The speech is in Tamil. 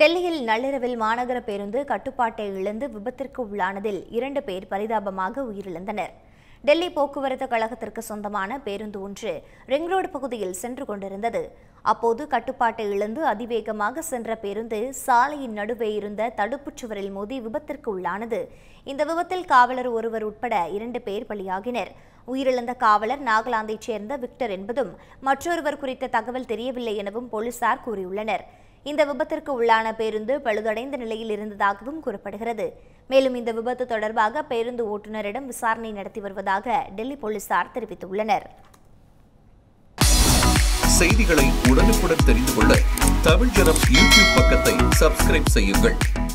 டெல்லியில் நள்ளிரவில் மாநகர பேருந்து கட்டுப்பாட்டை இழந்து விபத்திற்கு உள்ளானதில் இரண்டு பேர் பரிதாபமாக உயிரிழந்தனர் டெல்லி போக்குவரத்து கழகத்திற்கு சொந்தமான பேருந்து ஒன்று ரிங் ரோடு பகுதியில் சென்று கொண்டிருந்தது அப்போது கட்டுப்பாட்டை இழந்து அதிவேகமாக சென்ற பேருந்து சாலையின் நடுவே இருந்த தடுப்புச் சுவரில் மோதி விபத்திற்கு உள்ளானது இந்த விபத்தில் காவலர் ஒருவர் உட்பட இரண்டு பேர் பலியாகினர் உயிரிழந்த காவலர் நாகாலாந்தைச் சேர்ந்த விக்டர் என்பதும் மற்றொருவர் குறித்த தகவல் தெரியவில்லை எனவும் போலீசார் கூறியுள்ளனர் இந்த விபத்திற்கு உள்ளான பேருந்து பழுதடைந்த நிலையில் இருந்ததாகவும் கூறப்படுகிறது மேலும் இந்த விபத்து தொடர்பாக பேருந்து ஓட்டுநரிடம் விசாரணை நடத்தி வருவதாக டெல்லி போலீசார் தெரிவித்துள்ளனர் செய்திகளை உடனுக்குடன் தெரிந்து கொள்ள தமிழ் ஜனம் யூடியூப் பக்கத்தை சப்ஸ்கிரைப் செய்யுங்கள்